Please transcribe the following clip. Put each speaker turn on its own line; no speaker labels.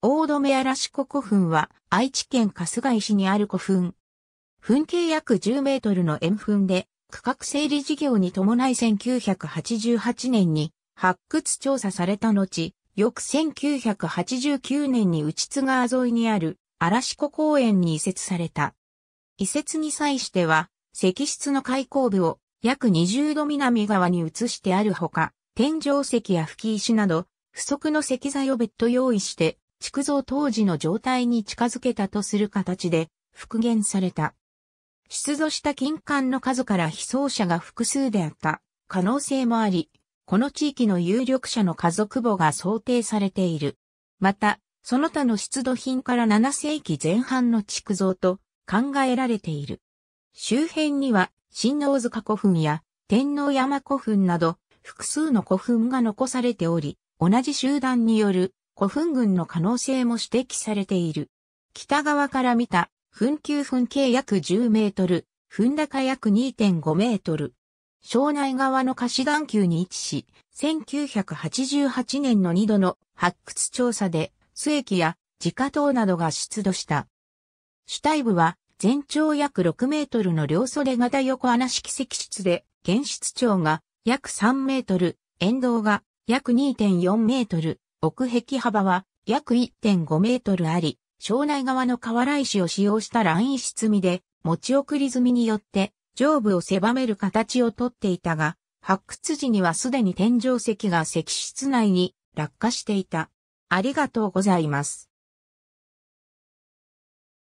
大留嵐子古墳は愛知県春日井市にある古墳。墳径約10メートルの円墳で区画整理事業に伴い1988年に発掘調査された後、翌1989年に内津川沿いにある嵐子公園に移設された。移設に際しては、石室の開口部を約20度南側に移してあるほか、天井石や吹き石など、不足の石材を別途用意して築造当時の状態に近づけたとする形で復元された。出土した金管の数から被葬者が複数であった可能性もあり、この地域の有力者の家族簿が想定されている。また、その他の出土品から7世紀前半の築造と考えられている。周辺には、新王塚古墳や天皇山古墳など、複数の古墳が残されており、同じ集団による古墳群の可能性も指摘されている。北側から見た墳丘墳径約10メートル、墳高約2.5メートル。庄内側の貸段丘に位置し、1988年の2度の発掘調査で、須駅や自家島などが出土した。主体部は全長約6メートルの両袖型横穴式石室で、原室長が約3メートル、沿道が約2.4メートル、奥壁幅は約1.5メートルあり、庄内側の河原石を使用した乱石積みで、持ち送り積みによって上部を狭める形をとっていたが、発掘時にはすでに天井石が石室内に落下していた。ありがとうご
ざいます。